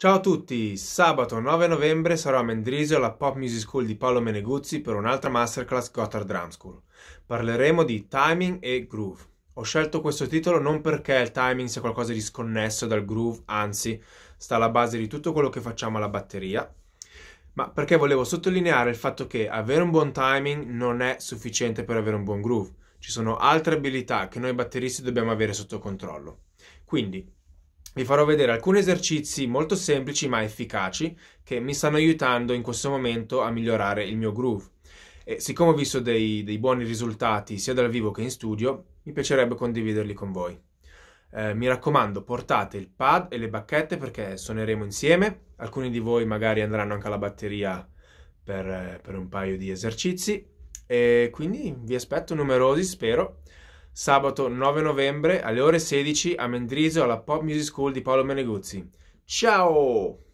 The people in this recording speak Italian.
Ciao a tutti, sabato 9 novembre sarò a Mendrisio alla Pop Music School di Paolo Meneguzzi per un'altra masterclass Gotthard Drum School. Parleremo di timing e groove. Ho scelto questo titolo non perché il timing sia qualcosa di sconnesso dal groove, anzi, sta alla base di tutto quello che facciamo alla batteria, ma perché volevo sottolineare il fatto che avere un buon timing non è sufficiente per avere un buon groove. Ci sono altre abilità che noi batteristi dobbiamo avere sotto controllo. Quindi, vi farò vedere alcuni esercizi molto semplici ma efficaci che mi stanno aiutando in questo momento a migliorare il mio groove. E siccome ho visto dei, dei buoni risultati sia dal vivo che in studio, mi piacerebbe condividerli con voi. Eh, mi raccomando, portate il pad e le bacchette perché suoneremo insieme. Alcuni di voi magari andranno anche alla batteria per, per un paio di esercizi. E quindi vi aspetto numerosi, spero sabato 9 novembre alle ore 16 a Mendrisio alla Pop Music School di Paolo Meneguzzi. Ciao!